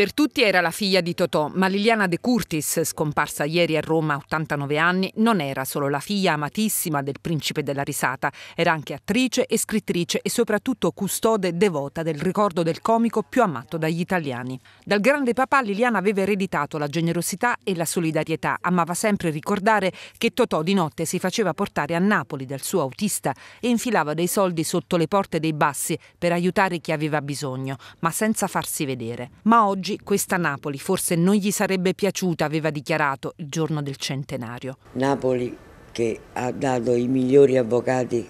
Per tutti era la figlia di Totò, ma Liliana De Curtis, scomparsa ieri a Roma a 89 anni, non era solo la figlia amatissima del principe della risata, era anche attrice e scrittrice e soprattutto custode devota del ricordo del comico più amato dagli italiani. Dal grande papà Liliana aveva ereditato la generosità e la solidarietà, amava sempre ricordare che Totò di notte si faceva portare a Napoli dal suo autista e infilava dei soldi sotto le porte dei bassi per aiutare chi aveva bisogno, ma senza farsi vedere. Ma oggi oggi questa Napoli forse non gli sarebbe piaciuta, aveva dichiarato il giorno del centenario. Napoli che ha dato i migliori avvocati,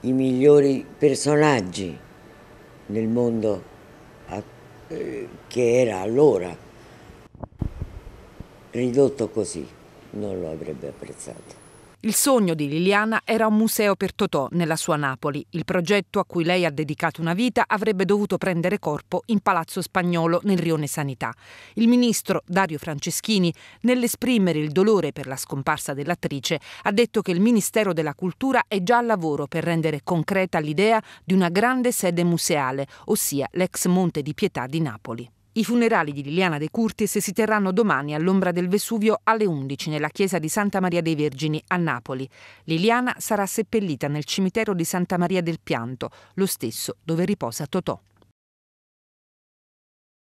i migliori personaggi nel mondo a, eh, che era allora. Ridotto così non lo avrebbe apprezzato. Il sogno di Liliana era un museo per Totò nella sua Napoli. Il progetto a cui lei ha dedicato una vita avrebbe dovuto prendere corpo in Palazzo Spagnolo nel Rione Sanità. Il ministro Dario Franceschini, nell'esprimere il dolore per la scomparsa dell'attrice, ha detto che il Ministero della Cultura è già al lavoro per rendere concreta l'idea di una grande sede museale, ossia l'ex Monte di Pietà di Napoli. I funerali di Liliana De Curtis si terranno domani all'ombra del Vesuvio alle 11 nella chiesa di Santa Maria dei Vergini a Napoli. Liliana sarà seppellita nel cimitero di Santa Maria del Pianto, lo stesso dove riposa Totò.